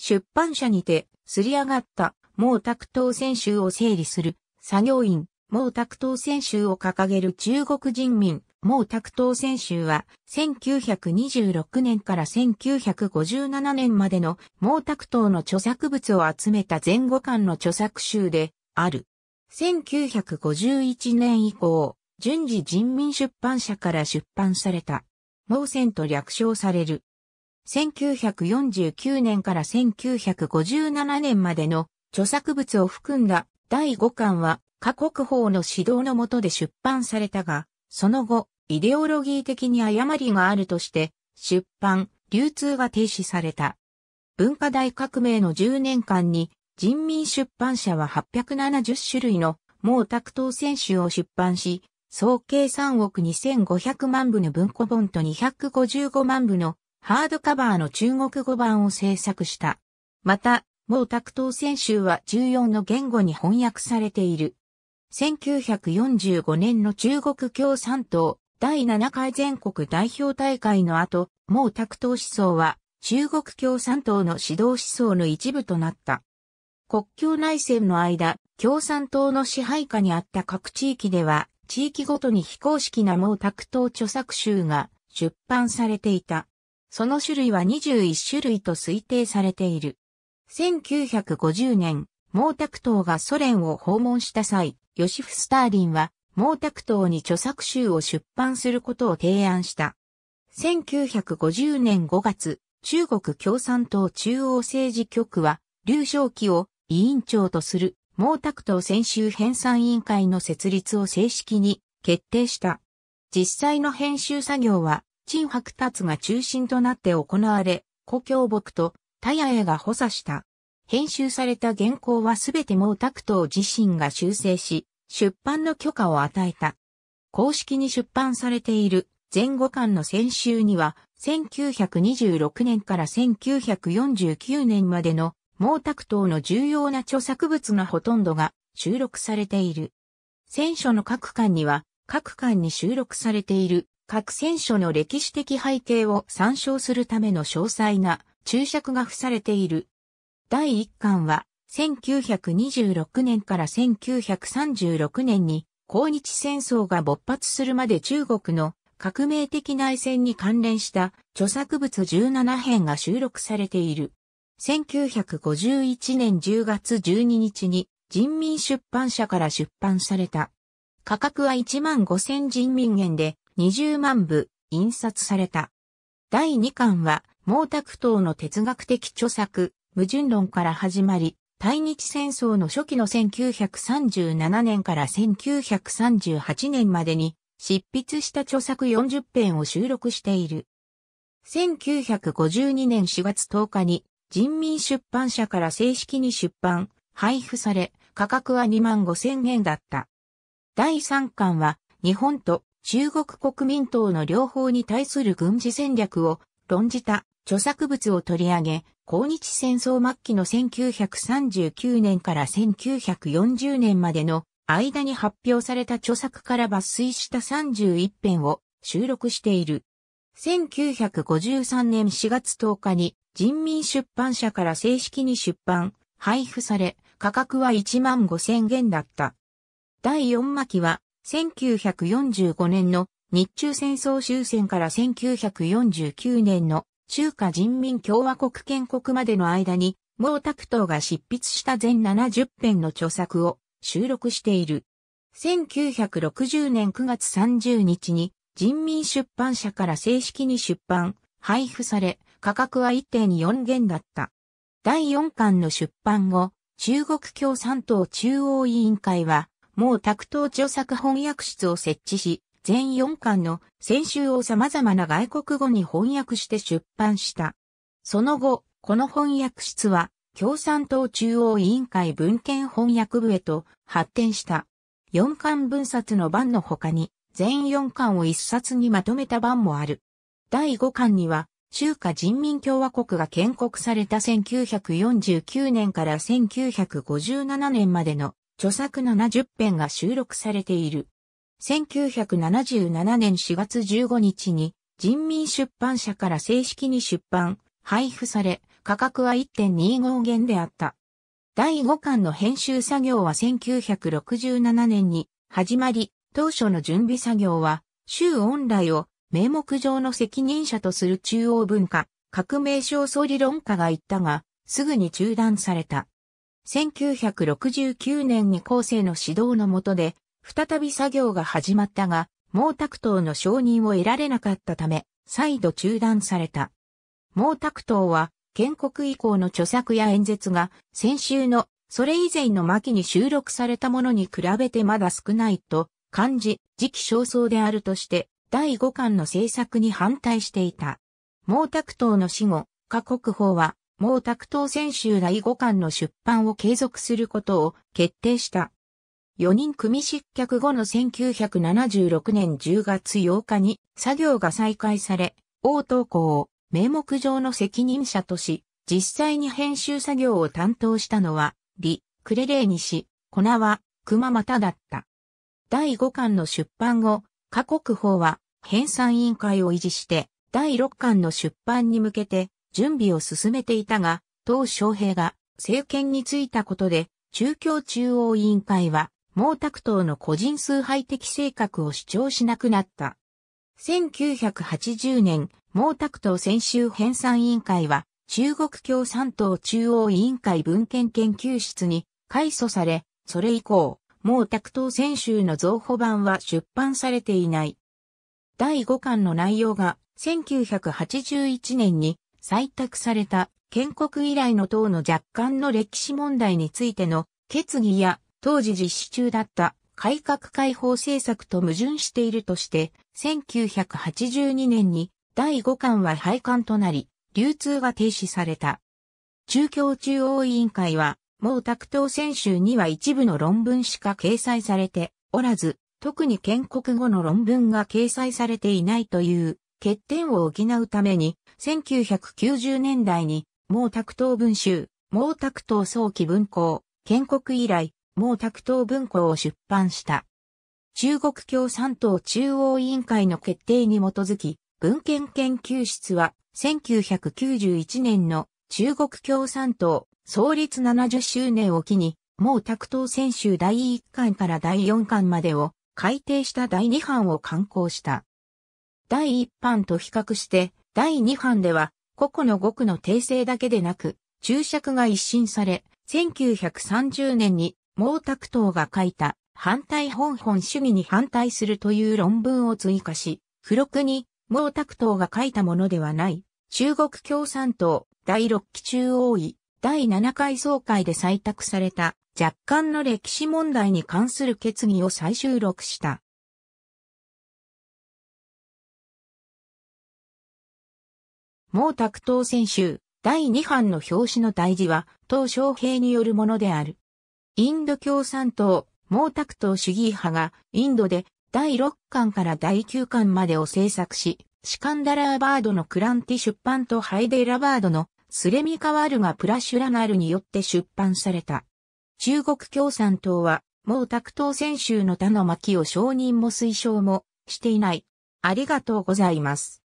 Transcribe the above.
出版社にて、すり上がった、毛沢東選手を整理する、作業員、毛沢東選手を掲げる中国人民、毛沢東選手は、1926年から1957年までの毛沢東の著作物を集めた前後間の著作集で、ある。1951年以降、順次人民出版社から出版された。毛線と略称される。1949年から1957年までの著作物を含んだ第5巻は過国法の指導のもとで出版されたが、その後、イデオロギー的に誤りがあるとして、出版、流通が停止された。文化大革命の10年間に、人民出版社は870種類の毛沢東選手を出版し、総計3億2500万部の文庫本と255万部のハードカバーの中国語版を制作した。また、毛沢東選手は14の言語に翻訳されている。1945年の中国共産党第7回全国代表大会の後、毛沢東思想は中国共産党の指導思想の一部となった。国境内戦の間、共産党の支配下にあった各地域では、地域ごとに非公式な毛沢東著作集が出版されていた。その種類は21種類と推定されている。1950年、毛沢東がソ連を訪問した際、ヨシフ・スターリンは毛沢東に著作集を出版することを提案した。1950年5月、中国共産党中央政治局は、劉少奇を委員長とする毛沢東先週編纂委員会の設立を正式に決定した。実際の編集作業は陳白達が中心となって行われ、故郷木と田谷エが補佐した。編集された原稿はすべて毛沢東自身が修正し、出版の許可を与えた。公式に出版されている前後間の先週には、1926年から1949年までの毛沢東の重要な著作物のほとんどが収録されている。選書の各巻には、各巻に収録されている各選書の歴史的背景を参照するための詳細な注釈が付されている。第1巻は、1926年から1936年に、抗日戦争が勃発するまで中国の革命的内戦に関連した著作物17編が収録されている。1951年10月12日に人民出版社から出版された。価格は1万5000人民元で20万部、印刷された。第2巻は、毛沢東の哲学的著作、矛盾論から始まり、対日戦争の初期の1937年から1938年までに、執筆した著作40編を収録している。1952年4月10日に人民出版社から正式に出版、配布され、価格は2万5千円だった。第3巻は日本と中国国民党の両方に対する軍事戦略を論じた著作物を取り上げ、抗日戦争末期の1939年から1940年までの間に発表された著作から抜粋した31編を収録している。1953年4月10日に人民出版社から正式に出版、配布され、価格は1万5000元だった。第4巻は1945年の日中戦争終戦から1949年の中華人民共和国建国までの間に、毛沢東が執筆した全70編の著作を収録している。1960年9月30日に人民出版社から正式に出版、配布され、価格は1.4元だった。第4巻の出版後、中国共産党中央委員会はもう卓頭著作翻訳室を設置し、全4巻の先週を様々な外国語に翻訳して出版した。その後、この翻訳室は共産党中央委員会文献翻訳部へと発展した。4巻分冊の版の他に、全4巻を1冊にまとめた版もある。第5巻には、中華人民共和国が建国された1949年から1957年までの著作70編が収録されている。1977年4月15日に人民出版社から正式に出版、配布され、価格は1.25元であった。第5巻の編集作業は1967年に始まり、当初の準備作業は、州恩来を名目上の責任者とする中央文化、革命省総理論家が言ったが、すぐに中断された。1969年に後世の指導の下で、再び作業が始まったが、毛沢東の承認を得られなかったため、再度中断された。毛沢東は、建国以降の著作や演説が、先週の、それ以前の巻に収録されたものに比べてまだ少ないと、漢字、時期尚早であるとして、第5巻の制作に反対していた。毛沢東の死後、過国法は、毛沢東選手第5巻の出版を継続することを決定した。4人組失脚後の1976年10月8日に作業が再開され、王東校を名目上の責任者とし、実際に編集作業を担当したのは、李、クレレーニ氏、粉は、熊又だった。第5巻の出版後、過国法は編纂委員会を維持して、第6巻の出版に向けて準備を進めていたが、当昌平が政権に就いたことで、中共中央委員会は毛沢東の個人崇拝的性格を主張しなくなった。1980年、毛沢東専修編纂委員会は、中国共産党中央委員会文献研究室に改組され、それ以降、毛沢東専修の増補版は出版されていない。第5巻の内容が1981年に採択された建国以来の党の若干の歴史問題についての決議や当時実施中だった改革開放政策と矛盾しているとして、1982年に第5巻は廃刊となり、流通が停止された。中共中央委員会は、毛沢東選手には一部の論文しか掲載されておらず、特に建国後の論文が掲載されていないという欠点を補うために、1990年代に、毛沢東文集、毛沢東早期文庫、建国以来、毛沢東文庫を出版した。中国共産党中央委員会の決定に基づき、文献研究室は、1991年の中国共産党創立70周年を機に、毛沢東選手第1巻から第4巻までを改訂した第2版を刊行した。第1版と比較して、第2版では、個々の語句の訂正だけでなく、注釈が一新され、1930年に毛沢東が書いた反対本本主義に反対するという論文を追加し、付録に毛沢東が書いたものではない、中国共産党第6期中央委第7回総会で採択された若干の歴史問題に関する決議を再収録した。毛沢東選手、第2版の表紙の大事は、鄧小平によるものである。インド共産党、毛沢東主義派が、インドで第6巻から第9巻までを制作し、シカンダラーバードのクランティ出版とハイデラバードのスレミカワールがプラシュラナールによって出版された。中国共産党は、毛沢東選手の他の巻を承認も推奨もしていない。ありがとうございます。